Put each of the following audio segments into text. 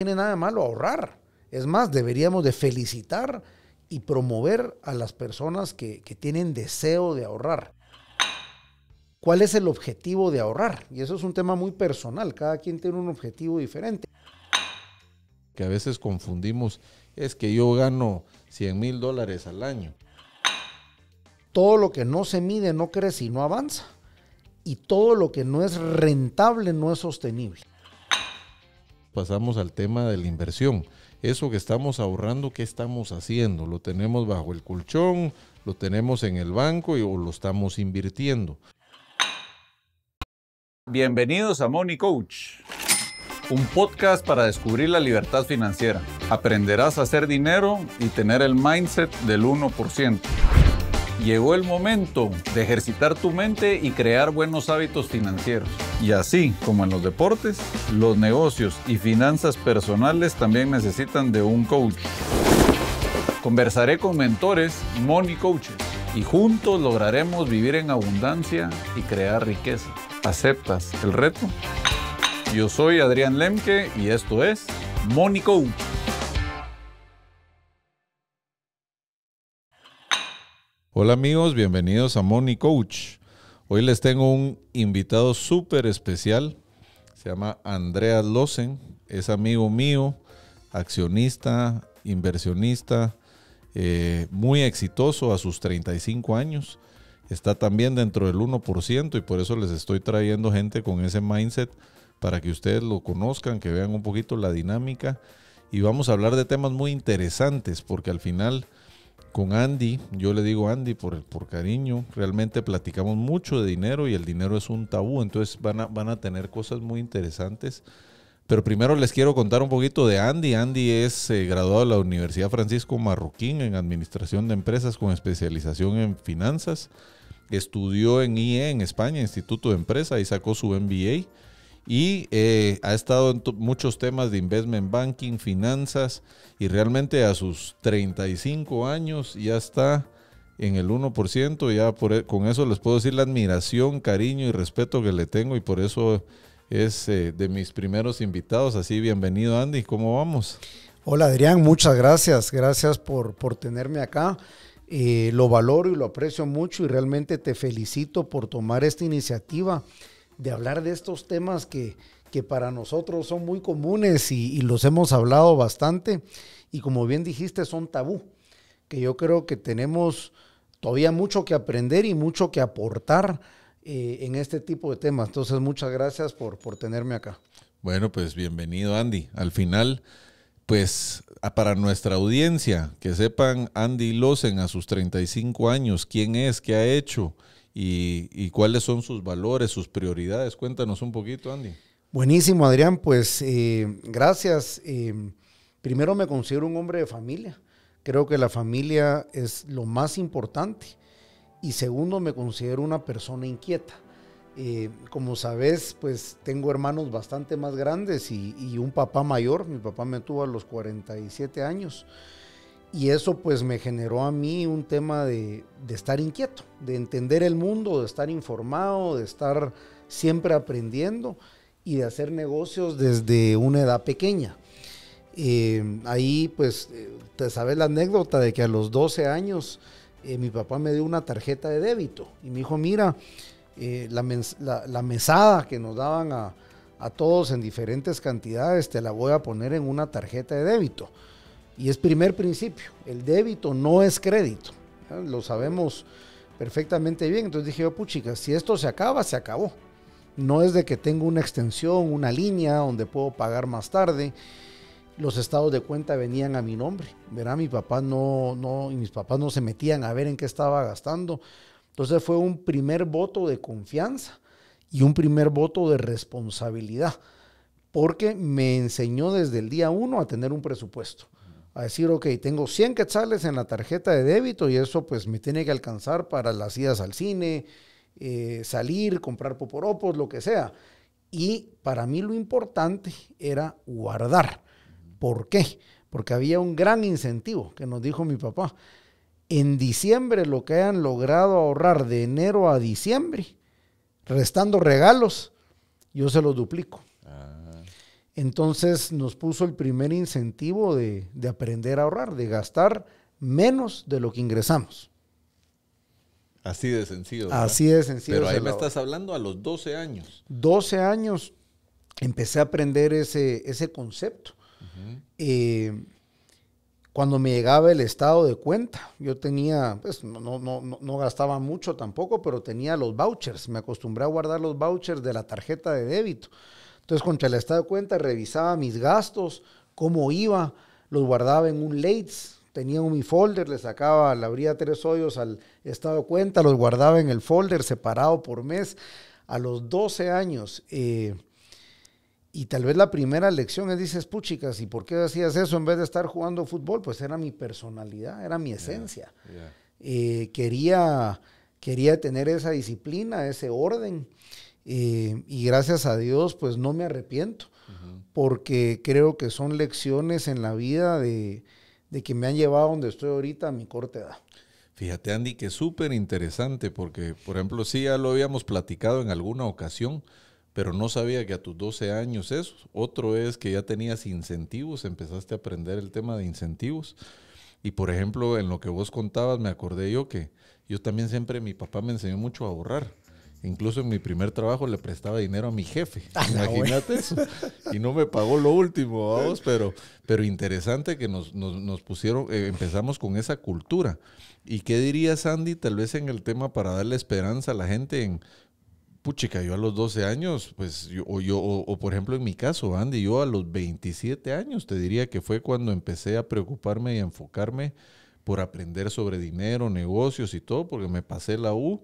tiene nada malo ahorrar. Es más, deberíamos de felicitar y promover a las personas que, que, tienen deseo de ahorrar. ¿Cuál es el objetivo de ahorrar? Y eso es un tema muy personal, cada quien tiene un objetivo diferente. Que a veces confundimos, es que yo gano 100 mil dólares al año. Todo lo que no se mide no crece y no avanza. Y todo lo que no es rentable no es sostenible pasamos al tema de la inversión. Eso que estamos ahorrando, ¿qué estamos haciendo? ¿Lo tenemos bajo el colchón? ¿Lo tenemos en el banco y, o lo estamos invirtiendo? Bienvenidos a Money Coach, un podcast para descubrir la libertad financiera. Aprenderás a hacer dinero y tener el mindset del 1%. Llegó el momento de ejercitar tu mente y crear buenos hábitos financieros. Y así como en los deportes, los negocios y finanzas personales también necesitan de un coach. Conversaré con mentores, money coaches, y juntos lograremos vivir en abundancia y crear riqueza. ¿Aceptas el reto? Yo soy Adrián Lemke y esto es Money Coach. Hola amigos, bienvenidos a Money Coach. Hoy les tengo un invitado súper especial. Se llama Andrea Losen. Es amigo mío, accionista, inversionista, eh, muy exitoso a sus 35 años. Está también dentro del 1% y por eso les estoy trayendo gente con ese mindset para que ustedes lo conozcan, que vean un poquito la dinámica. Y vamos a hablar de temas muy interesantes porque al final con Andy, yo le digo Andy por, por cariño, realmente platicamos mucho de dinero y el dinero es un tabú, entonces van a, van a tener cosas muy interesantes. Pero primero les quiero contar un poquito de Andy. Andy es eh, graduado de la Universidad Francisco Marroquín en Administración de Empresas con especialización en finanzas. Estudió en IE en España, Instituto de Empresa, y sacó su MBA y eh, ha estado en muchos temas de investment banking, finanzas y realmente a sus 35 años ya está en el 1%, ya por, e, con eso les puedo decir la admiración, cariño y respeto que le tengo y por eso es eh, de mis primeros invitados, así bienvenido Andy, ¿cómo vamos? Hola Adrián, muchas gracias, gracias por, por tenerme acá. Eh, lo valoro y lo aprecio mucho y realmente te felicito por tomar esta iniciativa de hablar de estos temas que, que para nosotros son muy comunes y, los hemos hablado bastante y como bien dijiste son tabú, que yo creo que tenemos todavía mucho que aprender y mucho que aportar eh, en este tipo de temas. Entonces muchas gracias por, por tenerme acá. Bueno, pues bienvenido Andy. Al final, pues para nuestra audiencia, que sepan Andy Losen a sus 35 años, quién es, qué ha hecho y, cuáles son sus valores, sus prioridades. Cuéntanos un poquito, Andy. Buenísimo, Adrián. Pues eh, gracias. Eh, primero me considero un hombre de familia. Creo que la familia es lo más importante. Y segundo, me considero una persona inquieta. Eh, como sabes, pues tengo hermanos bastante más grandes y, y, un papá mayor. Mi papá me tuvo a los 47 años. Y eso pues me generó a mí un tema de, estar inquieto, de entender el mundo, de estar informado, de estar siempre aprendiendo y de hacer negocios desde una edad pequeña. Eh, ahí pues eh, te sabes la anécdota de que a los 12 años eh, mi papá me dio una tarjeta de débito y me dijo, mira, la, mesada que nos daban a, a todos en diferentes cantidades, te la voy a poner en una tarjeta de débito. Y es primer principio, el débito no es crédito. Lo sabemos perfectamente bien. Entonces dije yo, puchica, si esto se acaba, se acabó. No es de que tengo una extensión, una línea donde puedo pagar más tarde. Los estados de cuenta venían a mi nombre. Verá, mi papá no, no, y mis papás no se metían a ver en qué estaba gastando. Entonces fue un primer voto de confianza y un primer voto de responsabilidad, porque me enseñó desde el día uno a tener un presupuesto a decir, ok, tengo 100 quetzales en la tarjeta de débito y eso pues me tiene que alcanzar para las idas al cine, eh, salir, comprar poporopos, lo que sea. Y para mí lo importante era guardar. ¿Por qué? Porque había un gran incentivo que nos dijo mi papá. En diciembre lo que hayan logrado ahorrar de enero a diciembre, restando regalos, yo se los duplico. Entonces nos puso el primer incentivo de, aprender a ahorrar, de gastar menos de lo que ingresamos. Así de sencillo. Así de sencillo. Pero ahí me estás hablando a los 12 años. 12 años empecé a aprender ese, concepto. Eh, cuando me llegaba el estado de cuenta, yo tenía, pues no, no, no, no, gastaba mucho tampoco, pero tenía los vouchers. Me acostumbré a guardar los vouchers de la tarjeta de débito. Entonces, contra el estado de cuenta, revisaba mis gastos, cómo iba, los guardaba en un Lates, tenía un mi folder, le sacaba, le abría tres hoyos al estado de cuenta, los guardaba en el folder separado por mes. A los 12 años, eh, y tal vez la primera lección es, dices, puchicas, ¿y por qué hacías eso en vez de estar jugando fútbol? Pues era mi personalidad, era mi esencia. Eh, quería, quería tener esa disciplina, ese orden. Eh, y gracias a Dios, pues no me arrepiento, porque creo que son lecciones en la vida de, de que me han llevado donde estoy ahorita a mi corta edad. Fíjate, Andy, que súper interesante, porque, por ejemplo, sí ya lo habíamos platicado en alguna ocasión, pero no sabía que a tus 12 años eso. Otro es que ya tenías incentivos, empezaste a aprender el tema de incentivos. Y, por ejemplo, en lo que vos contabas, me acordé yo que yo también siempre, mi papá me enseñó mucho a ahorrar. Incluso en mi primer trabajo le prestaba dinero a mi jefe. Ah, imagínate eso. Y no me pagó lo último, vamos, pero, pero interesante que nos, nos, pusieron, eh, empezamos con esa cultura. ¿Y qué diría Sandy tal vez en el tema para darle esperanza a la gente en, puchica, yo a los 12 años, pues, o, yo, o, por ejemplo en mi caso, Andy, yo a los 27 años te diría que fue cuando empecé a preocuparme y enfocarme por aprender sobre dinero, negocios y todo, porque me pasé la U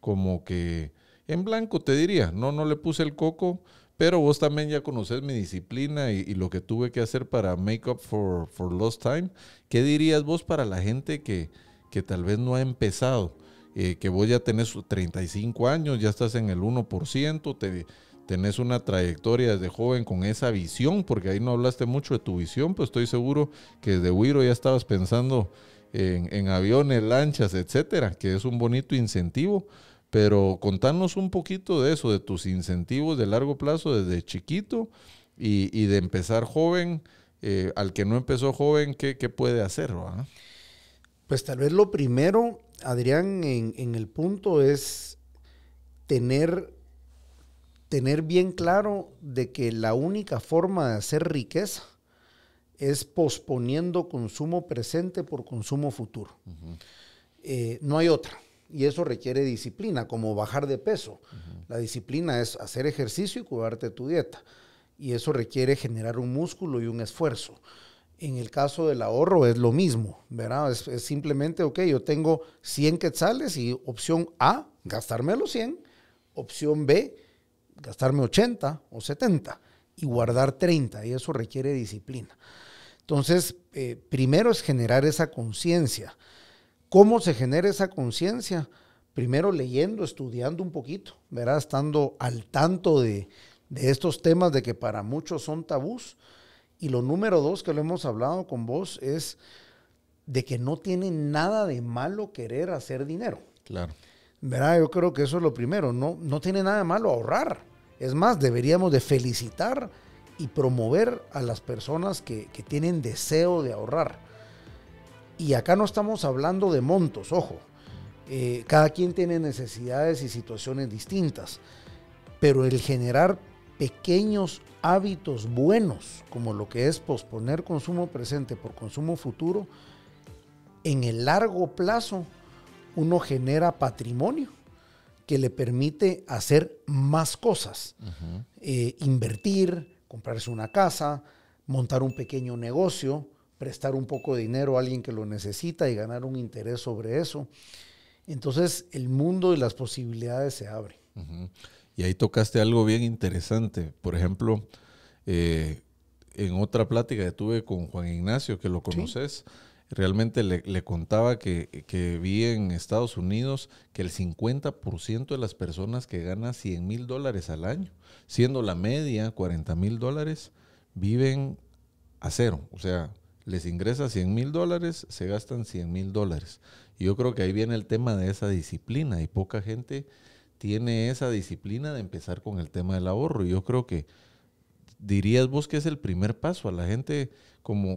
como que en blanco, te diría. No, no le puse el coco, pero vos también ya conoces mi disciplina y, lo que tuve que hacer para Make Up for, for Lost Time. ¿Qué dirías vos para la gente que, que tal vez no ha empezado? Eh, que vos ya tenés 35 años, ya estás en el 1%, te, tenés una trayectoria desde joven con esa visión, porque ahí no hablaste mucho de tu visión, pues estoy seguro que desde Wiro ya estabas pensando en, aviones, lanchas, etcétera, que es un bonito incentivo. Pero contanos un poquito de eso, de tus incentivos de largo plazo desde chiquito y, de empezar joven. Eh, al que no empezó joven, ¿qué, puede hacer? Pues tal vez lo primero, Adrián, en, en el punto es tener, tener bien claro de que la única forma de hacer riqueza es posponiendo consumo presente por consumo futuro. Eh, no hay otra. Y eso requiere disciplina, como bajar de peso. La disciplina es hacer ejercicio y cuidarte tu dieta. Y eso requiere generar un músculo y un esfuerzo. En el caso del ahorro es lo mismo, ¿verdad? Es, simplemente, ok, yo tengo 100 quetzales y opción A, gastarme los 100, opción B, gastarme 80 o 70 y guardar 30, y eso requiere disciplina. Entonces, eh, primero es generar esa conciencia. ¿Cómo se genera esa conciencia? Primero leyendo, estudiando un poquito, Estando al tanto de, estos temas de que para muchos son tabús. Y lo número dos que lo hemos hablado con vos es de que no tiene nada de malo querer hacer dinero. Claro. yo creo que eso es lo primero. No, no tiene nada de malo ahorrar. Es más, deberíamos de felicitar y promover a las personas que, tienen deseo de ahorrar. Y acá no estamos hablando de montos, ojo. Eh, cada quien tiene necesidades y situaciones distintas, pero el generar pequeños hábitos buenos, como lo que es posponer consumo presente por consumo futuro, en el largo plazo uno genera patrimonio que le permite hacer más cosas, eh, invertir, comprarse una casa, montar un pequeño negocio, prestar un poco de dinero a alguien que lo necesita y ganar un interés sobre eso. Entonces el mundo y las posibilidades se abren. Y ahí tocaste algo bien interesante. Por ejemplo, eh, en otra plática que tuve con Juan Ignacio, que lo conoces, Realmente le, contaba que, vi en Estados Unidos que el 50% de las personas que ganan 100 mil dólares al año, siendo la media 40 mil dólares, viven a cero. O sea, les ingresa 100 mil dólares, se gastan 100 mil dólares. Y yo creo que ahí viene el tema de esa disciplina y poca gente tiene esa disciplina de empezar con el tema del ahorro. Y yo creo que dirías vos que es el primer paso. A la gente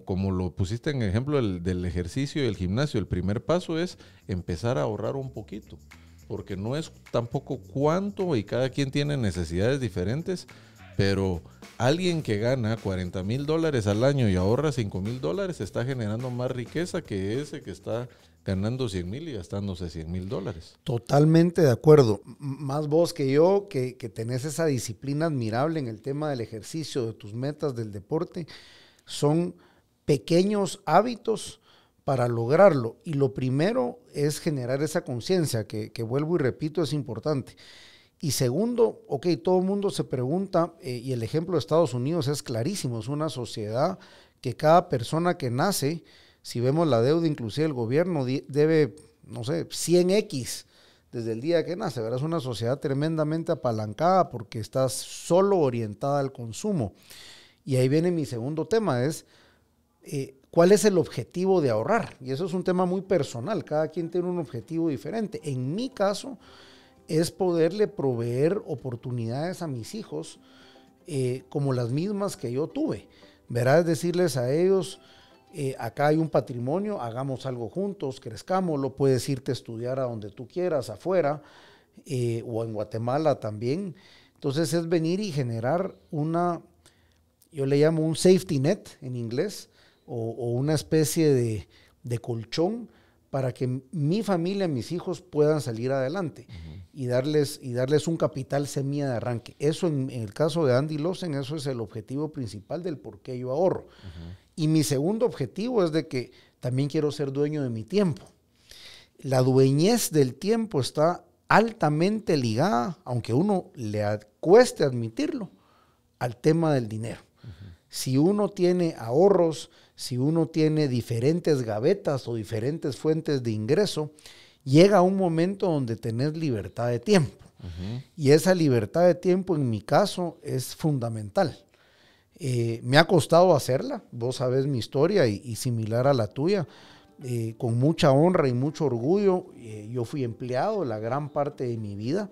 como, lo pusiste en ejemplo del, del ejercicio y el gimnasio, el primer paso es empezar a ahorrar un poquito, porque no es tampoco cuánto y cada quien tiene necesidades diferentes, pero alguien que gana 40 mil dólares al año y ahorra 5 mil dólares está generando más riqueza que ese que está ganando 100 mil y gastándose 100 mil dólares. Totalmente de acuerdo. Más vos que yo, que, que tenés esa disciplina admirable en el tema del ejercicio, de tus metas, del deporte. Son pequeños hábitos para lograrlo. Y lo primero es generar esa conciencia, que, vuelvo y repito, es importante. Y segundo, ok, todo el mundo se pregunta, eh, y el ejemplo de Estados Unidos es clarísimo, es una sociedad que cada persona que nace, si vemos la deuda, inclusive el gobierno debe, no sé, 100x desde el día que nace, verás Es una sociedad tremendamente apalancada porque está solo orientada al consumo. Y ahí viene mi segundo tema, es eh, cuál es el objetivo de ahorrar. Y eso es un tema muy personal, cada quien tiene un objetivo diferente. En mi caso es poderle proveer oportunidades a mis hijos eh, como las mismas que yo tuve. Verás, decirles a ellos, eh, acá hay un patrimonio, hagamos algo juntos, crezcámoslo, puedes irte a estudiar a donde tú quieras, afuera, o en Guatemala también. Entonces es venir y generar una yo le llamo un safety net en inglés, o, una especie de, colchón para que mi familia, mis hijos puedan salir adelante y, darles, y darles un capital semilla de arranque. Eso en, el caso de Andy Lawson, eso es el objetivo principal del por qué yo ahorro. Y mi segundo objetivo es de que también quiero ser dueño de mi tiempo. La dueñez del tiempo está altamente ligada, aunque uno le cueste admitirlo, al tema del dinero. Si uno tiene ahorros, si uno tiene diferentes gavetas o diferentes fuentes de ingreso, llega un momento donde tenés libertad de tiempo. Y esa libertad de tiempo, en mi caso, es fundamental. Eh, me ha costado hacerla, vos sabés mi historia y, similar a la tuya. Eh, con mucha honra y mucho orgullo, eh, yo fui empleado la gran parte de mi vida.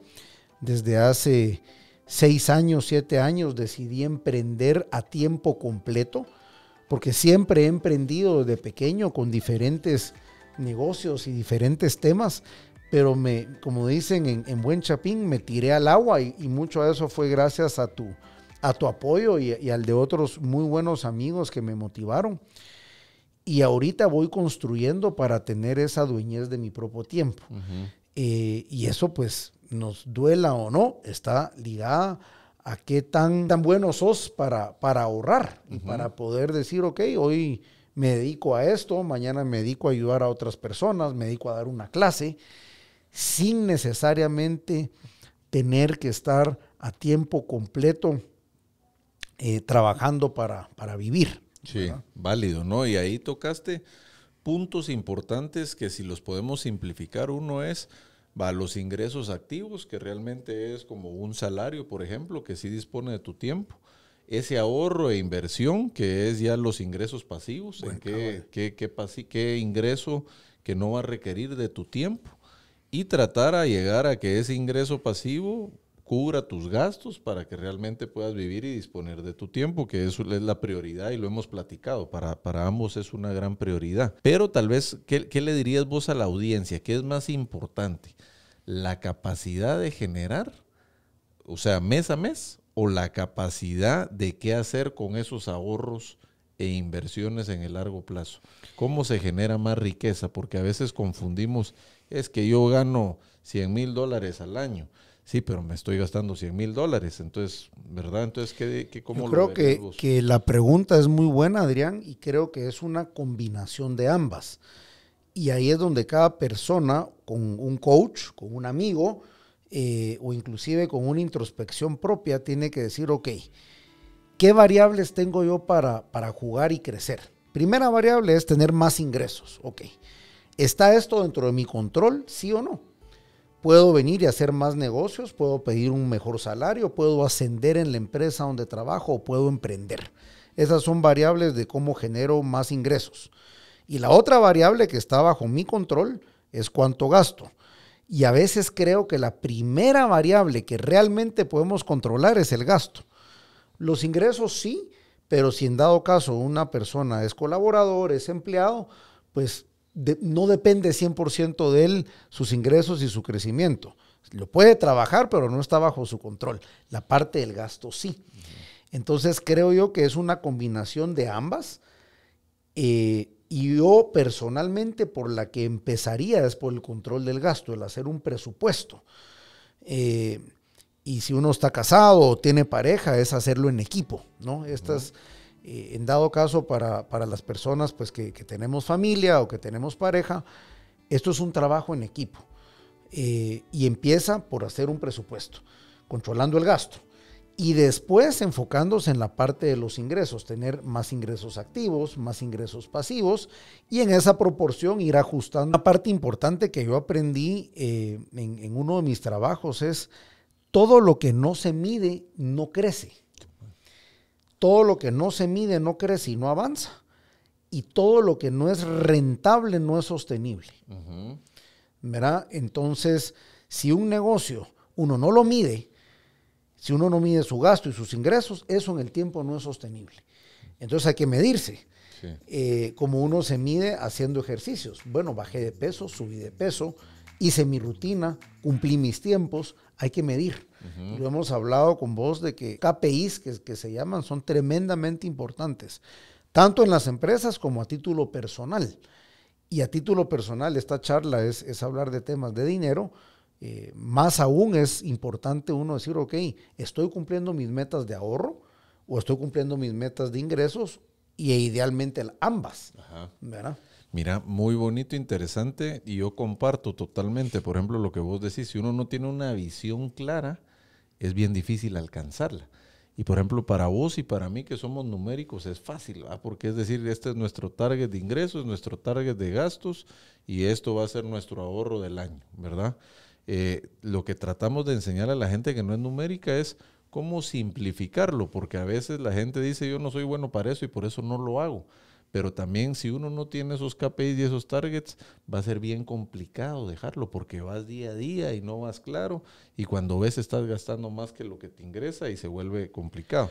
Desde hace seis años, siete años, decidí emprender a tiempo completo, porque siempre he emprendido desde pequeño con diferentes negocios y diferentes temas, pero me, como dicen en, Buen Chapín, me tiré al agua y, mucho de eso fue gracias a tu, a tu apoyo y, al de otros muy buenos amigos que me motivaron. Y ahorita voy construyendo para tener esa dueñez de mi propio tiempo. Eh, y eso pues nos duela o no, está ligada a qué tan, tan bueno sos para, para ahorrar y para poder decir, ok, hoy me dedico a esto, mañana me dedico a ayudar a otras personas, me dedico a dar una clase, sin necesariamente tener que estar a tiempo completo eh, trabajando para, para, vivir. Sí, válido, ¿no? Y ahí tocaste puntos importantes que si los podemos simplificar, uno es Va, los ingresos activos, que realmente es como un salario, por ejemplo, que sí dispone de tu tiempo. Ese ahorro e inversión, que es ya los ingresos pasivos, en qué, qué, qué, qué ingreso que no va a requerir de tu tiempo. Y tratar a llegar a que ese ingreso pasivo cubra tus gastos para que realmente puedas vivir y disponer de tu tiempo, que eso es la prioridad y lo hemos platicado, para, ambos es una gran prioridad. Pero tal vez, ¿qué, ¿qué, le dirías vos a la audiencia? ¿Qué es más importante? ¿La capacidad de generar, o sea, mes a mes, o la capacidad de qué hacer con esos ahorros? e inversiones en el largo plazo. ¿Cómo se genera más riqueza? Porque a veces confundimos, es que yo gano 100 mil dólares al año, Sí, pero me estoy gastando 100 mil dólares, entonces, ¿verdad? Entonces, ¿qué, qué cómo Yo creo que, la pregunta es muy buena, Adrián, y creo que es una combinación de ambas. Y ahí es donde cada persona, con un coach, con un amigo, eh, o inclusive con una introspección propia, tiene que decir, ok, ¿qué variables tengo yo para, para jugar y crecer? Primera variable es tener más ingresos, ok. ¿Está esto dentro de mi control, sí o no? puedo venir y hacer más negocios, puedo pedir un mejor salario, puedo ascender en la empresa donde trabajo o puedo emprender. Esas son variables de cómo genero más ingresos. Y la otra variable que está bajo mi control es cuánto gasto. Y a veces creo que la primera variable que realmente podemos controlar es el gasto. Los ingresos sí, pero si en dado caso una persona es colaborador, es empleado, pues no depende 100% de él, sus ingresos y su crecimiento. Lo puede trabajar, pero no está bajo su control. La parte del gasto sí. Entonces creo yo que es una combinación de ambas. Eh, y yo personalmente por la que empezaría es por el control del gasto, el hacer un presupuesto. Eh, y si uno está casado o tiene pareja, es hacerlo en equipo, ¿no? Estas, eh, en dado caso para, las personas pues, que, tenemos familia o que tenemos pareja, esto es un trabajo en equipo eh, y empieza por hacer un presupuesto, controlando el gasto y después enfocándose en la parte de los ingresos, tener más ingresos activos, más ingresos pasivos y en esa proporción ir ajustando. Una parte importante que yo aprendí eh, en uno de mis trabajos es todo lo que no se mide no crece. Todo lo que no se mide no crece y no avanza. Y todo lo que no es rentable no es sostenible. Entonces, si un negocio uno no lo mide, si uno no mide su gasto y sus ingresos, eso en el tiempo no es sostenible. Entonces hay que medirse. Eh, como uno se mide haciendo ejercicios. Bueno, bajé de peso, subí de peso, hice mi rutina, cumplí mis tiempos, hay que medir lo hemos hablado con vos de que KPIs, que, que se llaman, son tremendamente importantes, tanto en las empresas como a título personal. Y a título personal, esta charla es, es hablar de temas de dinero. Eh, más aún es importante uno decir, ok, estoy cumpliendo mis metas de ahorro o estoy cumpliendo mis metas de ingresos y idealmente ambas. Mira, muy bonito, interesante y yo comparto totalmente, por ejemplo, lo que vos decís, si uno no tiene una visión clara, es bien difícil alcanzarla. Y por ejemplo, para vos y para mí que somos numéricos es fácil, porque es decir, este es nuestro target de ingresos, nuestro target de gastos y esto va a ser nuestro ahorro del año, ¿verdad? Eh, lo que tratamos de enseñar a la gente que no es numérica es cómo simplificarlo, porque a veces la gente dice yo no soy bueno para eso y por eso no lo hago. Pero también si uno no tiene esos KPIs y esos targets, va a ser bien complicado dejarlo porque vas día a día y no vas claro. Y cuando ves estás gastando más que lo que te ingresa y se vuelve complicado.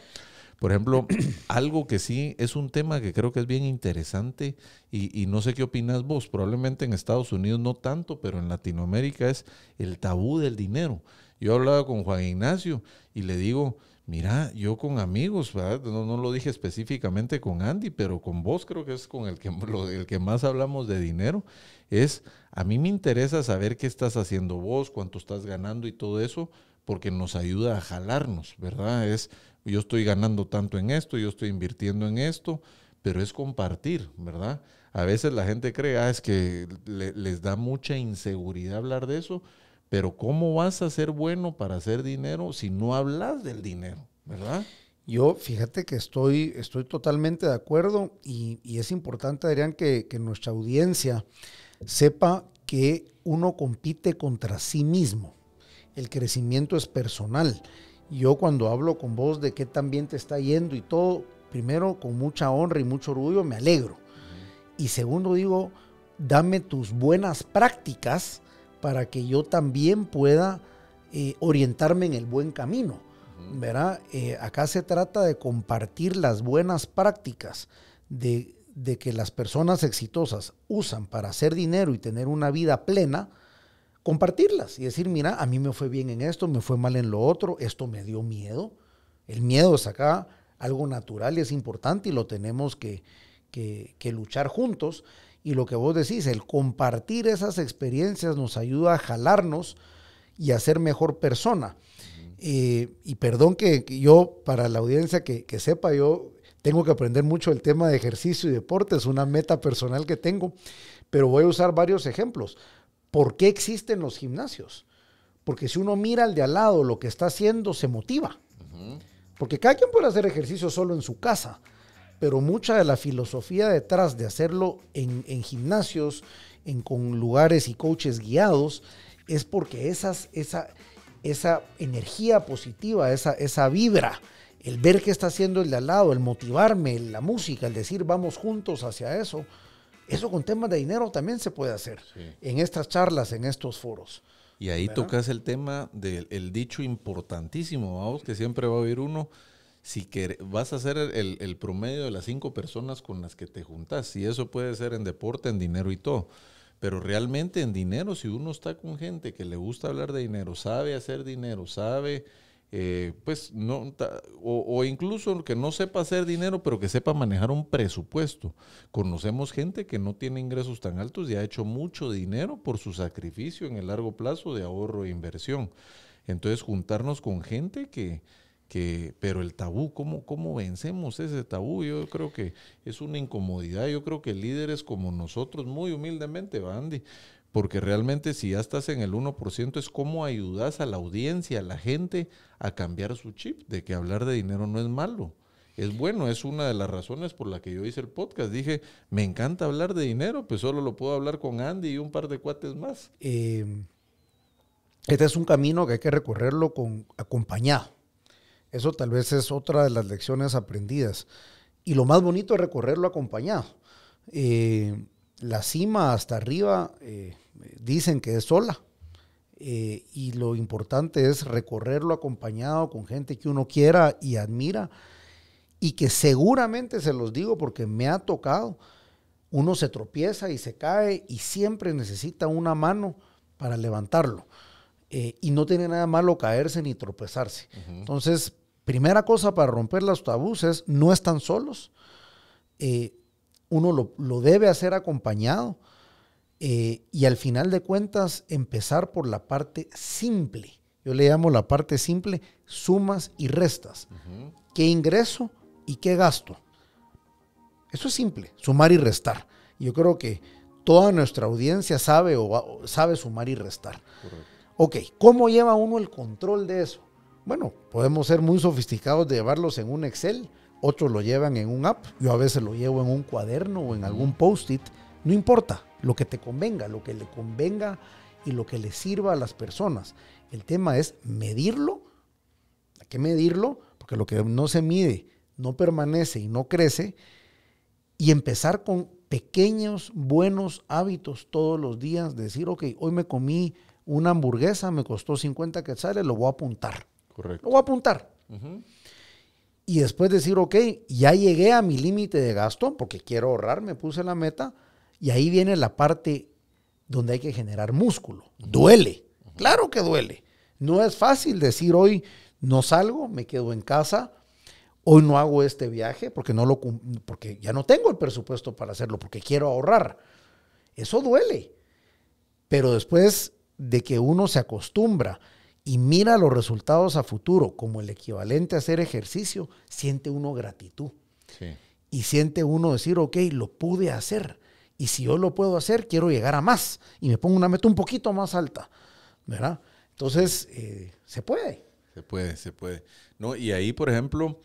Por ejemplo, algo que sí es un tema que creo que es bien interesante y, no sé qué opinas vos, probablemente en Estados Unidos no tanto, pero en Latinoamérica es el tabú del dinero. Yo he hablado con Juan Ignacio y le digo, mira, yo con amigos, ¿verdad? No, lo dije específicamente con Andy, pero con vos creo que es con el que, el que más hablamos de dinero, es, a mí me interesa saber qué estás haciendo vos, cuánto estás ganando y todo eso, porque nos ayuda a jalarnos, ¿verdad? Es, yo estoy ganando tanto en esto, yo estoy invirtiendo en esto, pero es compartir, ¿verdad? A veces la gente cree, ah, es que les da mucha inseguridad hablar de eso, pero ¿cómo vas a ser bueno para hacer dinero si no hablas del dinero, verdad? Yo fíjate que estoy, estoy totalmente de acuerdo y, es importante, Adrián, que, nuestra audiencia sepa que uno compite contra sí mismo. El crecimiento es personal. Yo cuando hablo con vos de qué tan bien te está yendo y todo, primero con mucha honra y mucho orgullo me alegro. Y segundo digo, dame tus buenas prácticas para que yo también pueda eh, orientarme en el buen camino. Eh, acá se trata de compartir las buenas prácticas de, que las personas exitosas usan para hacer dinero y tener una vida plena, compartirlas y decir, mira, a mí me fue bien en esto, me fue mal en lo otro, esto me dio miedo. El miedo es acá algo natural y es importante y lo tenemos que luchar juntos. Y lo que vos decís, el compartir esas experiencias nos ayuda a jalarnos y a ser mejor persona. Eh, y perdón que, yo, para la audiencia que, sepa, yo tengo que aprender mucho el tema de ejercicio y deporte, es una meta personal que tengo, pero voy a usar varios ejemplos. ¿Por qué existen los gimnasios? Porque si uno mira al de al lado lo que está haciendo, se motiva. Porque cada quien puede hacer ejercicio solo en su casa, pero mucha de la filosofía detrás de hacerlo en, gimnasios, en, con lugares y coaches guiados, es porque esas, esa, esa energía positiva, esa, esa vibra, el ver qué está haciendo el de al lado, el motivarme, la música, el decir vamos juntos hacia eso, eso con temas de dinero también se puede hacer en estas charlas, en estos foros. Y ahí tocas el tema del dicho importantísimo, vamos, que siempre va a haber uno, si vas a ser el, promedio de las cinco personas con las que te juntas. Y eso puede ser en deporte, en dinero y todo. Pero realmente en dinero, si uno está con gente que le gusta hablar de dinero, sabe hacer dinero, sabe, eh, pues no, o, o, incluso que no sepa hacer dinero, pero que sepa manejar un presupuesto. Conocemos gente que no tiene ingresos tan altos y ha hecho mucho dinero por su sacrificio en el largo plazo de ahorro e inversión. Entonces, juntarnos con gente que, que, pero el tabú, ¿cómo, ¿cómo vencemos ese tabú? Yo creo que es una incomodidad, yo creo que líderes como nosotros, muy humildemente, Andy, porque realmente si ya estás en el 1% es cómo ayudas a la audiencia, a la gente a cambiar su chip de que hablar de dinero no es malo. Es bueno, es una de las razones por la que yo hice el podcast. Dije, me encanta hablar de dinero, pues solo lo puedo hablar con Andy y un par de cuates más. Eh, este es un camino que hay que recorrerlo con, acompañado. Eso tal vez es otra de las lecciones aprendidas. Y lo más bonito es recorrerlo acompañado. Eh, la cima hasta arriba eh, dicen que es sola. Eh, y lo importante es recorrerlo acompañado con gente que uno quiera y admira. Y que seguramente se los digo porque me ha tocado. Uno se tropieza y se cae y siempre necesita una mano para levantarlo. Eh, y no tiene nada malo caerse ni tropezarse. Entonces, primera cosa para romper los tabús es no están solos. Eh, uno lo, debe hacer acompañado eh, y al final de cuentas empezar por la parte simple. Yo le llamo la parte simple sumas y restas. ¿Qué ingreso y qué gasto? Eso es simple, sumar y restar. Yo creo que toda nuestra audiencia sabe o, sabe sumar y restar. Correcto. Ok, ¿cómo lleva uno el control de eso? Bueno, podemos ser muy sofisticados de llevarlos en un Excel, otros lo llevan en un app, yo a veces lo llevo en un cuaderno o en algún post-it, no importa, lo que te convenga, lo que le convenga y lo que le sirva a las personas. El tema es medirlo, hay que medirlo, porque lo que no se mide no permanece y no crece, y empezar con pequeños buenos hábitos todos los días, decir, ok, hoy me comí una hamburguesa me costó 50 quetzales, lo voy a apuntar. Correcto. Lo voy a apuntar. Y después decir, ok, ya llegué a mi límite de gasto porque quiero ahorrar, me puse la meta. Y ahí viene la parte donde hay que generar músculo. Duele, claro que duele. No es fácil decir hoy no salgo, me quedo en casa, hoy no hago este viaje porque, no lo, porque ya no tengo el presupuesto para hacerlo, porque quiero ahorrar. Eso duele. Pero después de que uno se acostumbra y mira los resultados a futuro como el equivalente a hacer ejercicio, siente uno gratitud. Y siente uno decir, ok, lo pude hacer. Y si yo lo puedo hacer, quiero llegar a más. Y me pongo una meta un poquito más alta. ¿Verdad? Entonces, eh, se puede. Se puede, se puede. No, y ahí, por ejemplo,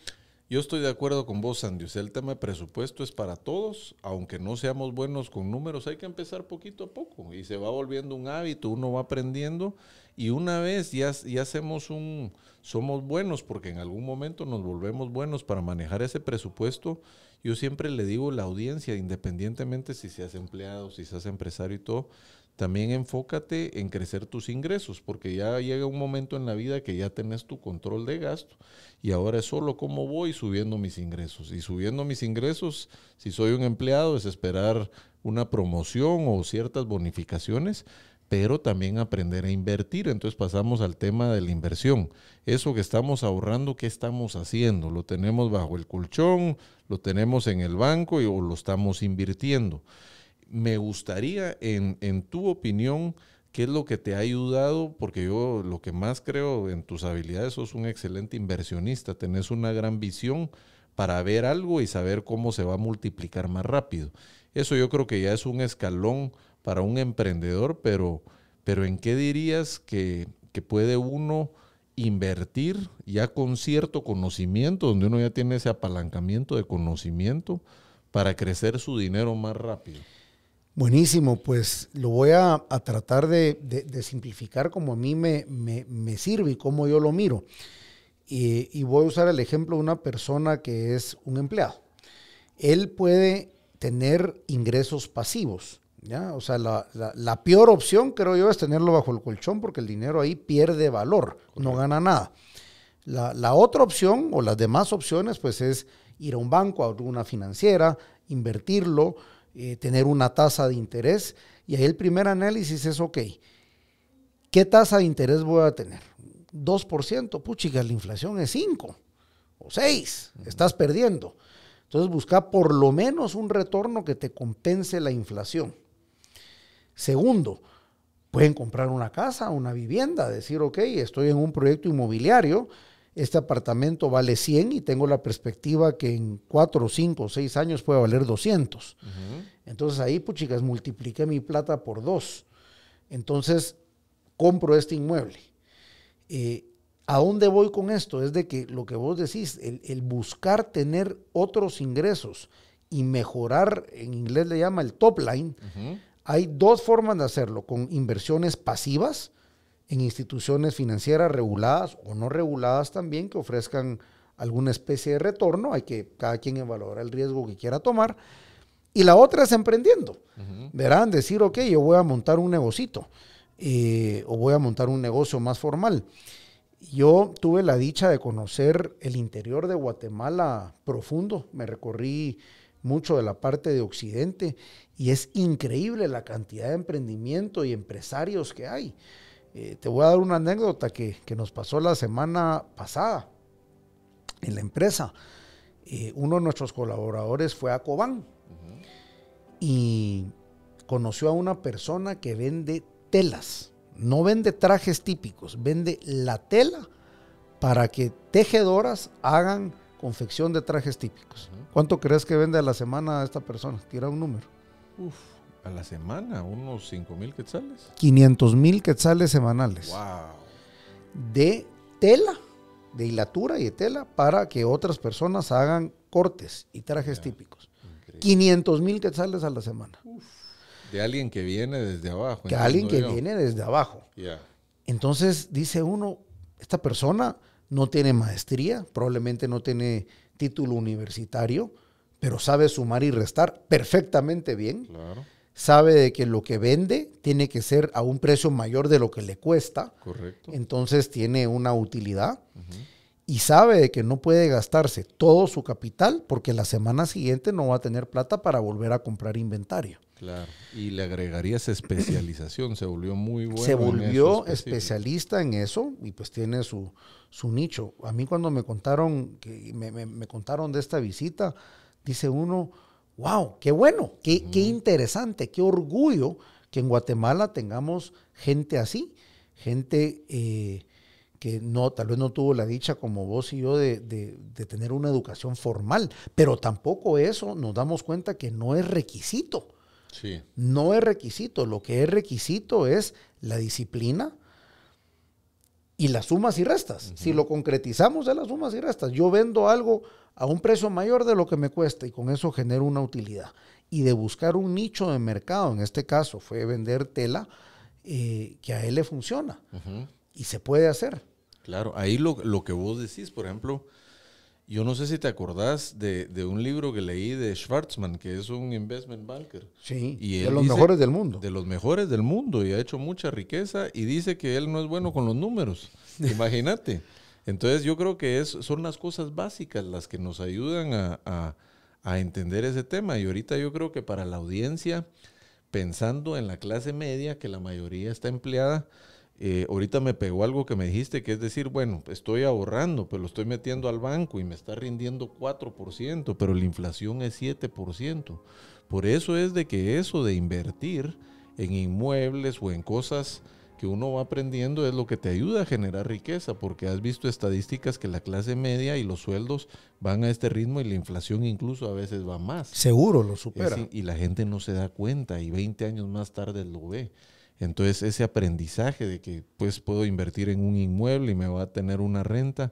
yo estoy de acuerdo con vos, Sandy. el tema de presupuesto es para todos, aunque no seamos buenos con números, hay que empezar poquito a poco y se va volviendo un hábito, uno va aprendiendo y una vez ya, ya hacemos un, somos buenos porque en algún momento nos volvemos buenos para manejar ese presupuesto. Yo siempre le digo a la audiencia, independientemente si seas empleado, si seas empresario y todo, también enfócate en crecer tus ingresos, porque ya llega un momento en la vida que ya tenés tu control de gasto y ahora es solo cómo voy subiendo mis ingresos. Y subiendo mis ingresos, si soy un empleado, es esperar una promoción o ciertas bonificaciones, pero también aprender a invertir. Entonces pasamos al tema de la inversión. Eso que estamos ahorrando, ¿qué estamos haciendo? ¿Lo tenemos bajo el colchón? ¿Lo tenemos en el banco o lo estamos invirtiendo? Me gustaría, en, tu opinión, ¿qué es lo que te ha ayudado? Porque yo lo que más creo en tus habilidades, sos un excelente inversionista, tenés una gran visión para ver algo y saber cómo se va a multiplicar más rápido. Eso yo creo que ya es un escalón para un emprendedor, pero, pero ¿en qué dirías que puede uno invertir ya con cierto conocimiento, donde uno ya tiene ese apalancamiento de conocimiento para crecer su dinero más rápido? Buenísimo, pues lo voy a, tratar de, simplificar como a mí me, sirve y como yo lo miro. Y, voy a usar el ejemplo de una persona que es un empleado. Él puede tener ingresos pasivos, ¿ya? O sea, la, peor opción, creo yo, es tenerlo bajo el colchón porque el dinero ahí pierde valor, no gana nada. La, otra opción o las demás opciones, pues es ir a un banco, a una financiera, invertirlo, eh, tener una tasa de interés. Y ahí el primer análisis es, ok, ¿qué tasa de interés voy a tener? 2%, puchica, la inflación es 5 o 6, estás perdiendo. Entonces busca por lo menos un retorno que te compense la inflación. Segundo, pueden comprar una casa, una vivienda, decir, ok, estoy en un proyecto inmobiliario, este apartamento vale 100 y tengo la perspectiva que en 4, 5, 6 años puede valer 200. Entonces ahí, pues chicas, multipliqué mi plata por dos. Entonces, compro este inmueble. Eh, ¿A dónde voy con esto? Es de que lo que vos decís, el, buscar tener otros ingresos y mejorar, en inglés le llama el top line, hay dos formas de hacerlo, con inversiones pasivas, en instituciones financieras reguladas o no reguladas también que ofrezcan alguna especie de retorno. Hay que cada quien evaluará el riesgo que quiera tomar. Y la otra es emprendiendo. Verán, decir, ok, yo voy a montar un negocito eh, o voy a montar un negocio más formal. Yo tuve la dicha de conocer el interior de Guatemala profundo. Me recorrí mucho de la parte de Occidente y es increíble la cantidad de emprendimiento y empresarios que hay. Eh, te voy a dar una anécdota que, nos pasó la semana pasada en la empresa. Eh, uno de nuestros colaboradores fue a Cobán y conoció a una persona que vende telas. No vende trajes típicos, vende la tela para que tejedoras hagan confección de trajes típicos. ¿Cuánto crees que vende a la semana a esta persona? Tira un número a la semana, unos 5 mil quetzales. 500 mil quetzales semanales. Wow. De tela, de hilatura y de tela para que otras personas hagan cortes y trajes típicos. 500 mil quetzales a la semana. De alguien que viene desde abajo. De alguien que viene desde abajo. Entonces dice uno, esta persona no tiene maestría, probablemente no tiene título universitario, pero sabe sumar y restar perfectamente bien. Claro sabe de que lo que vende tiene que ser a un precio mayor de lo que le cuesta. Correcto. Entonces tiene una utilidad y sabe de que no puede gastarse todo su capital porque la semana siguiente no va a tener plata para volver a comprar inventario. Claro. Y le agregarías especialización, se volvió muy bueno. Se volvió especialista en eso y pues tiene su, su nicho. A mí cuando me contaron, que me, me contaron de esta visita, dice uno, ¡Wow! ¡Qué bueno! Qué, interesante! ¡Qué orgullo que en Guatemala tengamos gente así! Gente eh, que no, tal vez no tuvo la dicha como vos y yo de, tener una educación formal, pero tampoco eso nos damos cuenta que no es requisito. Sí. No es requisito. Lo que es requisito es la disciplina, y las sumas y restas. Si lo concretizamos de las sumas y restas, yo vendo algo a un precio mayor de lo que me cuesta y con eso genero una utilidad. Y de buscar un nicho de mercado, en este caso fue vender tela eh, que a él le funciona y se puede hacer. Claro, ahí lo, lo, que vos decís, por ejemplo, yo no sé si te acordás de, un libro que leí de Schwarzman, que es un investment banker. Sí, y de los mejores del mundo. De los mejores del mundo y ha hecho mucha riqueza y dice que él no es bueno con los números. Imagínate. Entonces yo creo que son las cosas básicas las que nos ayudan a, entender ese tema. Y ahorita yo creo que para la audiencia, pensando en la clase media, que la mayoría está empleada, eh, ahorita me pegó algo que me dijiste, que es decir, bueno, estoy ahorrando, pero lo estoy metiendo al banco y me está rindiendo 4%, pero la inflación es 7%. Por eso es de que eso de invertir en inmuebles o en cosas que uno va aprendiendo es lo que te ayuda a generar riqueza, porque has visto estadísticas que la clase media y los sueldos van a este ritmo y la inflación incluso a veces va más. Seguro lo supera. y la gente no se da cuenta y 20 años más tarde lo ve. Entonces ese aprendizaje de que pues puedo invertir en un inmueble y me va a tener una renta.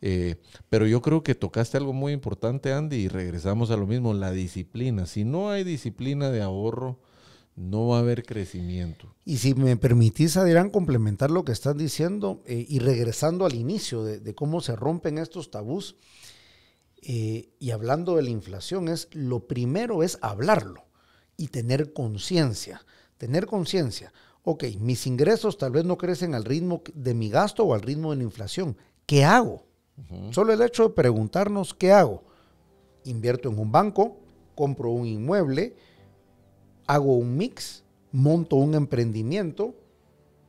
Eh, pero yo creo que tocaste algo muy importante, Andy, y regresamos a lo mismo, la disciplina. Si no hay disciplina de ahorro, no va a haber crecimiento. Y si me permitís, Adirán, complementar lo que estás diciendo eh, y regresando al inicio de, cómo se rompen estos tabús eh, y hablando de la inflación, es lo primero es hablarlo y tener conciencia, tener conciencia. Ok, mis ingresos tal vez no crecen al ritmo de mi gasto o al ritmo de la inflación. ¿Qué hago? Solo el hecho de preguntarnos qué hago. Invierto en un banco, compro un inmueble, hago un mix, monto un emprendimiento,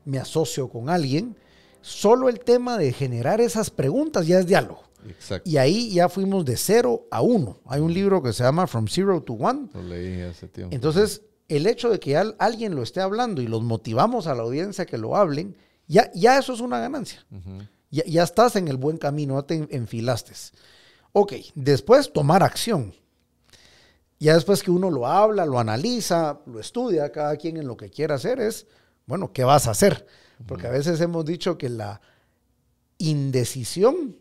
me asocio con alguien. Solo el tema de generar esas preguntas ya es diálogo. Exacto. Y ahí ya fuimos de cero a uno. Hay un libro que se llama From Zero to One. Lo leí hace tiempo. Entonces, el hecho de que alguien lo esté hablando y los motivamos a la audiencia que lo hablen, ya, ya eso es una ganancia. ya, ya, estás en el buen camino, ya te enfilaste. Ok, después tomar acción. Ya después que uno lo habla, lo analiza, lo estudia, cada quien en lo que quiera hacer es, bueno, ¿qué vas a hacer? Porque a veces hemos dicho que la indecisión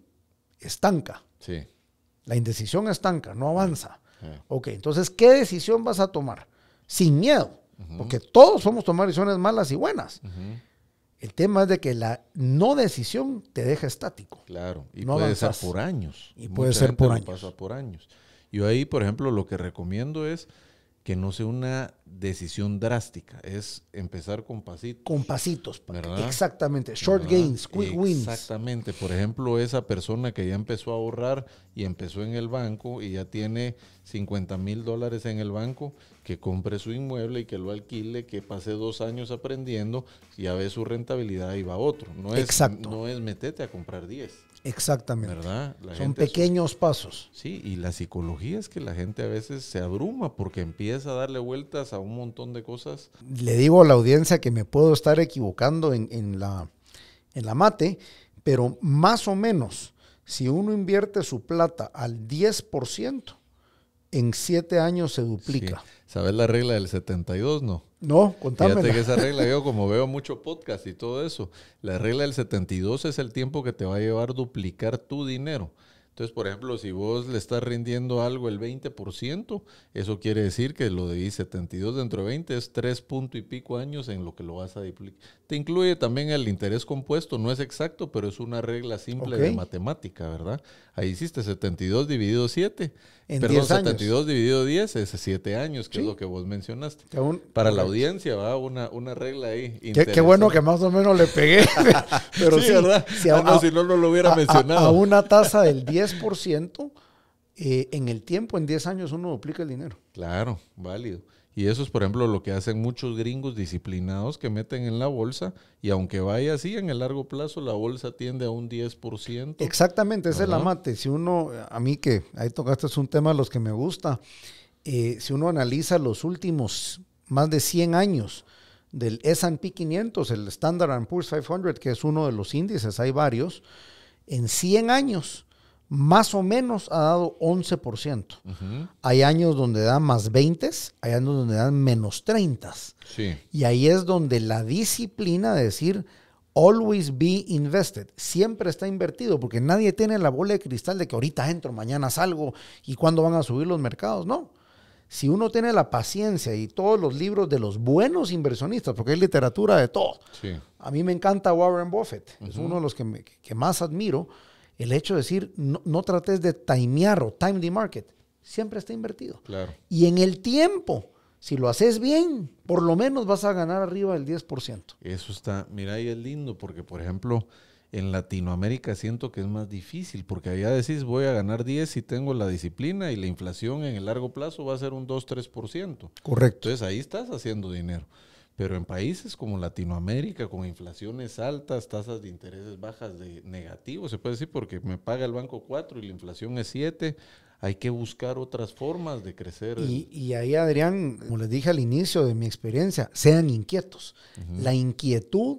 estanca. Sí. La indecisión estanca, no avanza. Ok, entonces, ¿qué decisión vas a tomar? Sin miedo, porque todos somos tomar decisiones malas y buenas. El tema es de que la no decisión te deja estático. Claro, y no puede ser por años. Y puede ser por años. Pasa por años. Yo ahí, por ejemplo, lo que recomiendo es que no sea una decisión drástica, es empezar con pasitos. Con pasitos, exactamente. Short gains, quick wins. Exactamente. Por ejemplo, esa persona que ya empezó a ahorrar y empezó en el banco y ya tiene 50 mil dólares en el banco, que compre su inmueble y que lo alquile, que pase dos años aprendiendo, ya ve su rentabilidad y va a otro. No es, Exacto. No es metete a comprar 10. Exactamente. Son pequeños pasos. Sí, y la psicología es que la gente a veces se abruma porque empieza a darle vueltas a un montón de cosas. Le digo a la audiencia que me puedo estar equivocando en, en la, en la mate, pero más o menos, si uno invierte su plata al 10%, en siete años se duplica. ¿Sabes la regla del 72? No. No, contámela. Fíjate que esa regla, yo como veo mucho podcast y todo eso, la regla del 72 es el tiempo que te va a llevar duplicar tu dinero. Entonces, por ejemplo, si vos le estás rindiendo algo el 20%, eso quiere decir que lo de 72 dentro de 20 es 3 punto y pico años en lo que lo vas a duplicar. Te incluye también el interés compuesto, no es exacto, pero es una regla simple de matemática, ¿verdad? Ahí hiciste 72 dividido 7. En Perdón, 10 72 dividido 10 es 7 años, que es lo que vos mencionaste. Para la audiencia, va una, una regla ahí. Qué, bueno que más o menos le pegué. pero sí, ¿verdad? Si, ah, no, si no, lo hubiera mencionado. a una tasa del 10 10% eh, en el tiempo, en 10 años uno duplica el dinero. Claro, válido. Y eso es, por ejemplo, lo que hacen muchos gringos disciplinados que meten en la bolsa y aunque vaya así, en el largo plazo la bolsa tiende a un 10%. Exactamente, ese es el mate. Si uno, a mí que ahí tocaste es un tema de los que me gusta, eh, si uno analiza los últimos más de 100 años del S&P 500, el Standard Poor's 500, que es uno de los índices, hay varios, en 100 años más o menos ha dado 11%. Hay años donde dan más 20, hay años donde dan menos 30. Y ahí es donde la disciplina de decir, always be invested, siempre está invertido, porque nadie tiene la bola de cristal de que ahorita entro, mañana salgo y cuándo van a subir los mercados. No. Si uno tiene la paciencia y todos los libros de los buenos inversionistas, porque hay literatura de todo. A mí me encanta Warren Buffett, es uno de los que, que más admiro el hecho de decir, no, trates de timear o time the market, siempre está invertido. Claro. Y en el tiempo, si lo haces bien, por lo menos vas a ganar arriba del 10%. Eso está, mira, y es lindo porque, por ejemplo, en Latinoamérica siento que es más difícil porque allá decís voy a ganar 10 si tengo la disciplina y la inflación en el largo plazo va a ser un 2-3%. Correcto. Entonces ahí estás haciendo dinero. Pero en países como Latinoamérica, con inflaciones altas, tasas de intereses bajas de negativo, se puede decir porque me paga el banco 4 y la inflación es 7, hay que buscar otras formas de crecer. Y, ahí, Adrián, como les dije al inicio de mi experiencia, sean inquietos. La inquietud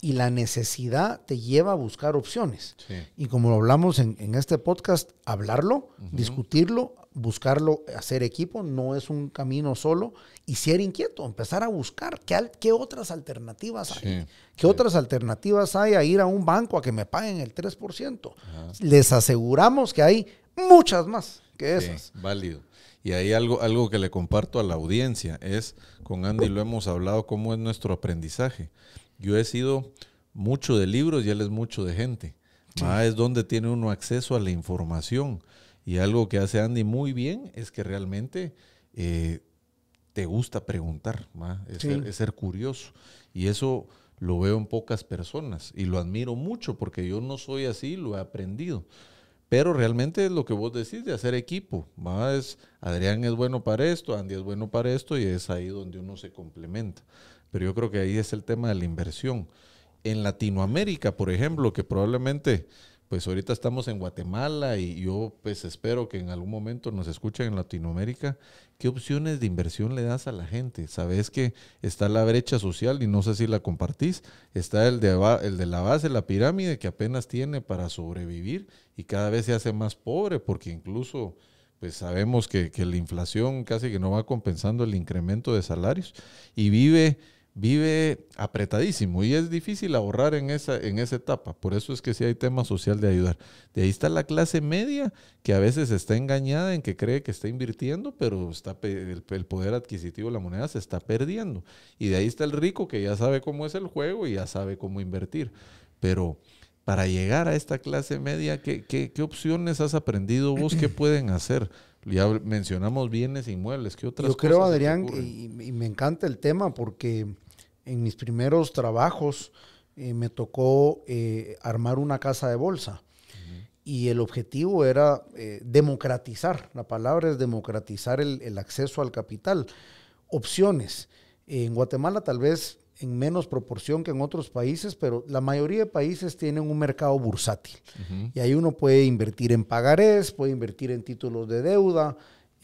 y la necesidad te lleva a buscar opciones. Y como lo hablamos en, este podcast, hablarlo, discutirlo, buscarlo, hacer equipo, no es un camino solo. Y si era inquieto, empezar a buscar qué, otras alternativas hay. ¿Qué otras alternativas hay a ir a un banco a que me paguen el 3%? Les aseguramos que hay muchas más que esas. válido. Y ahí algo, algo que le comparto a la audiencia es, con Andy lo hemos hablado, cómo es nuestro aprendizaje. Yo he sido mucho de libros y él es mucho de gente. Ah, es donde tiene uno acceso a la información. Y algo que hace Andy muy bien es que realmente eh, te gusta preguntar, es, ser, curioso. Y eso lo veo en pocas personas y lo admiro mucho porque yo no soy así, lo he aprendido. Pero realmente es lo que vos decís de hacer equipo. ¿va? Adrián es bueno para esto, Andy es bueno para esto y es ahí donde uno se complementa. Pero yo creo que ahí es el tema de la inversión. En Latinoamérica, por ejemplo, que probablemente pues ahorita estamos en Guatemala y yo pues espero que en algún momento nos escuchen en Latinoamérica. ¿Qué opciones de inversión le das a la gente? Sabes que está la brecha social y no sé si la compartís. Está el de, el de la base, la pirámide que apenas tiene para sobrevivir y cada vez se hace más pobre porque incluso pues sabemos que la inflación casi que no va compensando el incremento de salarios y vive vive apretadísimo y es difícil ahorrar en esa, en esa etapa. Por eso es que sí hay tema social de ayudar. De ahí está la clase media que a veces está engañada en que cree que está invirtiendo, pero está, el, poder adquisitivo de la moneda se está perdiendo. Y de ahí está el rico que ya sabe cómo es el juego y ya sabe cómo invertir. Pero para llegar a esta clase media, ¿qué, qué, opciones has aprendido vos? ¿Qué pueden hacer? Ya mencionamos bienes inmuebles, ¿qué otras Yo creo, Adrián, y, me encanta el tema porque en mis primeros trabajos eh, me tocó eh, armar una casa de bolsa. Y el objetivo era eh, democratizar, la palabra es democratizar el, acceso al capital. Opciones. En Guatemala tal vez en menos proporción que en otros países, pero la mayoría de países tienen un mercado bursátil. Y ahí uno puede invertir en pagarés, puede invertir en títulos de deuda.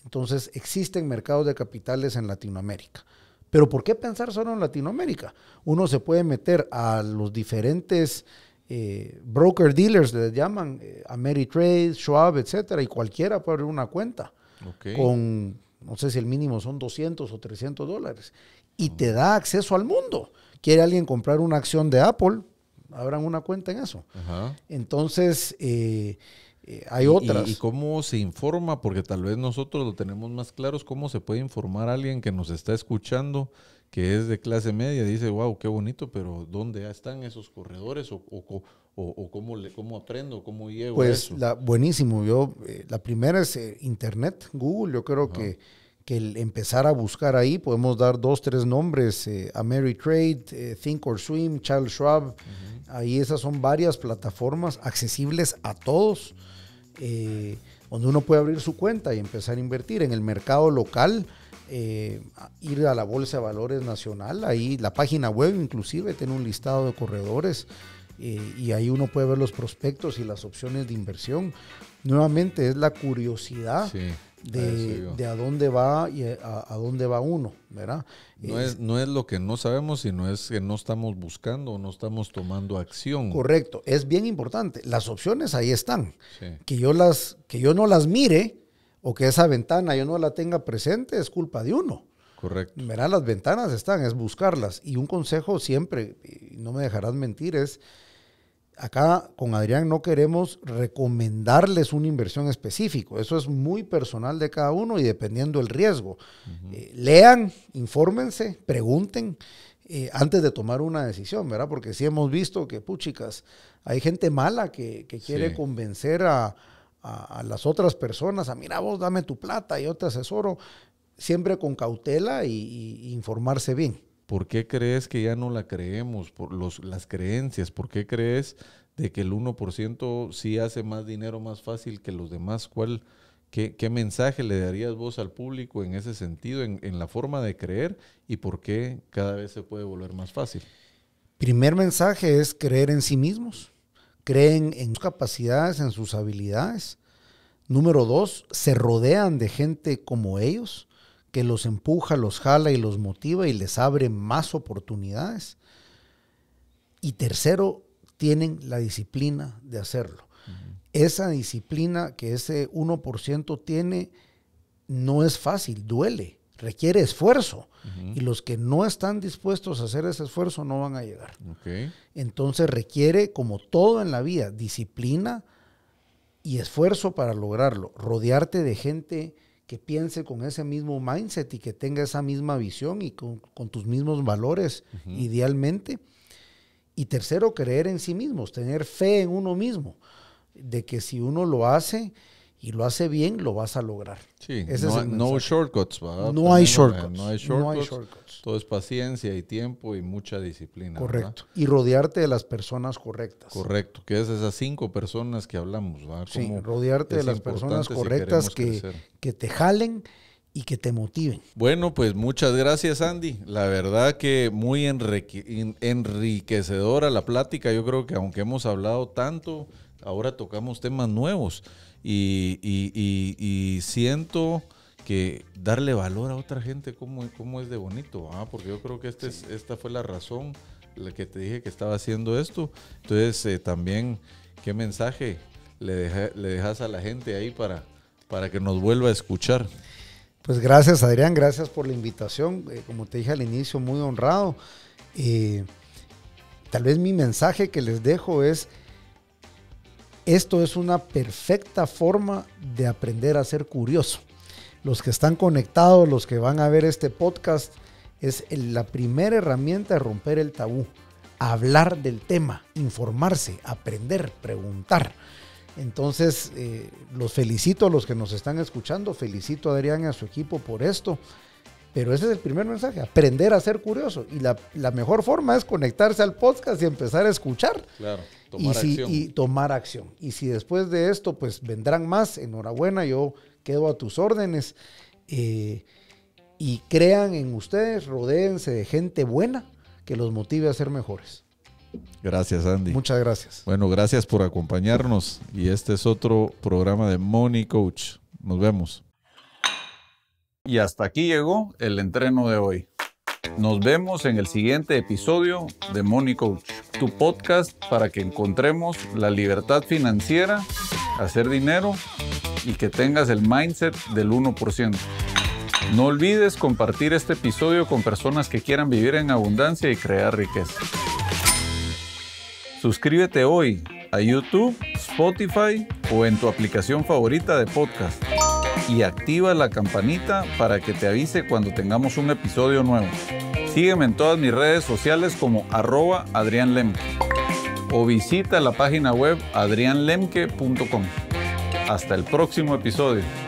Entonces existen mercados de capitales en Latinoamérica. Pero ¿por qué pensar solo en Latinoamérica? Uno se puede meter a los diferentes eh, broker dealers, les llaman eh, Ameritrade, Schwab, etcétera, y cualquiera puede abrir una cuenta con, no sé si el mínimo son 200 o 300 dólares, y te ah. da acceso al mundo. Quiere alguien comprar una acción de Apple, abran una cuenta en eso. Entonces, eh, eh, hay otras. Y, cómo se informa? Porque tal vez nosotros lo tenemos más claros. ¿Cómo se puede informar a alguien que nos está escuchando, que es de clase media? Dice, wow, qué bonito, pero ¿dónde están esos corredores? ¿O, cómo, le, cómo aprendo? ¿Cómo llego pues, La, buenísimo. Yo, eh, la primera es eh, Internet, Google. Yo creo que, que el empezar a buscar ahí, podemos dar dos, tres nombres. ameritrade thinkorswim Think or Swim, Charles Schwab. Ahí esas son varias plataformas accesibles a todos eh, donde uno puede abrir su cuenta y empezar a invertir en el mercado local, eh, ir a la Bolsa de Valores Nacional, ahí la página web inclusive tiene un listado de corredores eh, y ahí uno puede ver los prospectos y las opciones de inversión. Nuevamente es la curiosidad. Sí de, a dónde va y a, dónde va uno, ¿verdad? No eh, es, no es lo que no sabemos, sino es que no estamos buscando o no estamos tomando acción. Correcto, es bien importante. Las opciones ahí están. Que, yo las, que yo no las mire o que esa ventana yo no la tenga presente es culpa de uno. Correcto. Verá, las ventanas están, es buscarlas. Y un consejo siempre, no me dejarás mentir, es acá con Adrián no queremos recomendarles una inversión específica. Eso es muy personal de cada uno y dependiendo del riesgo. Eh, lean, infórmense, pregunten. Eh, antes de tomar una decisión, ¿verdad? Porque sí hemos visto que, puchicas, hay gente mala que, quiere convencer a, las otras personas a, ah, mira, vos dame tu plata, yo te asesoro, siempre con cautela y informarse bien. ¿Por qué crees que ya no la creemos? Por las creencias, ¿por qué crees de que el 1% sí hace más dinero más fácil que los demás? ¿Cuál, qué, mensaje le darías vos al público en ese sentido, en, en, la forma de creer y por qué cada vez se puede volver más fácil? Primer mensaje es creer en sí mismos, creen en sus capacidades, en sus habilidades. Número dos, se rodean de gente como ellos que los empuja, los jala y los motiva y les abre más oportunidades. Y tercero, tienen la disciplina de hacerlo. Esa disciplina que ese 1% tiene no es fácil, duele, requiere esfuerzo. Y los que no están dispuestos a hacer ese esfuerzo no van a llegar. Entonces requiere, como todo en la vida, disciplina y esfuerzo para lograrlo. Rodearte de gente que piense con ese mismo mindset y que tenga esa misma visión y con, tus mismos valores, idealmente. Y tercero, creer en sí mismos, tener fe en uno mismo, de que si uno lo hace, y lo hace bien, lo vas a lograr. no, shortcuts, No, hay shortcuts, Todo es paciencia y tiempo y mucha disciplina. Correcto. Y rodearte de las personas correctas. Correcto, que es esas cinco personas que hablamos. ¿verdad? Sí, rodearte de las personas correctas que, que te jalen y que te motiven. Bueno, pues muchas gracias Andy. La verdad que muy enriquecedora la plática. Yo creo que aunque hemos hablado tanto, ahora tocamos temas nuevos y, siento que darle valor a otra gente como, es de bonito, ah? porque yo creo que este esta fue la razón la que te dije que estaba haciendo esto. Entonces, eh, también, ¿qué mensaje le, dejas a la gente ahí para, para que nos vuelva a escuchar? Pues gracias Adrián, gracias por la invitación. Eh, como te dije al inicio, muy honrado. Eh, tal vez mi mensaje que les dejo es esto es una perfecta forma de aprender a ser curioso. Los que están conectados, los que van a ver este podcast, es la primera herramienta de romper el tabú. Hablar del tema, informarse, aprender, preguntar. Entonces, eh, los felicito a los que nos están escuchando, felicito a Adrián y a su equipo por esto. Pero ese es el primer mensaje, aprender a ser curioso. Y la, mejor forma es conectarse al podcast y empezar a escuchar. Claro, tomar y, acción. y tomar acción. Y si después de esto, pues vendrán más, enhorabuena, yo quedo a tus órdenes. Eh, y crean en ustedes, rodeense de gente buena que los motive a ser mejores. Gracias, Andy. Muchas gracias. Bueno, gracias por acompañarnos. Y este es otro programa de Money Coach. Nos vemos. Y hasta aquí llegó el entreno de hoy. Nos vemos en el siguiente episodio de Money Coach, tu podcast para que encontremos la libertad financiera, hacer dinero y que tengas el mindset del 1%. No olvides compartir este episodio con personas que quieran vivir en abundancia y crear riqueza. Suscríbete hoy a YouTube, Spotify o en tu aplicación favorita de podcast y activa la campanita para que te avise cuando tengamos un episodio nuevo. Sígueme en todas mis redes sociales como arroba Adrián o visita la página web adrianlemke.com. Hasta el próximo episodio.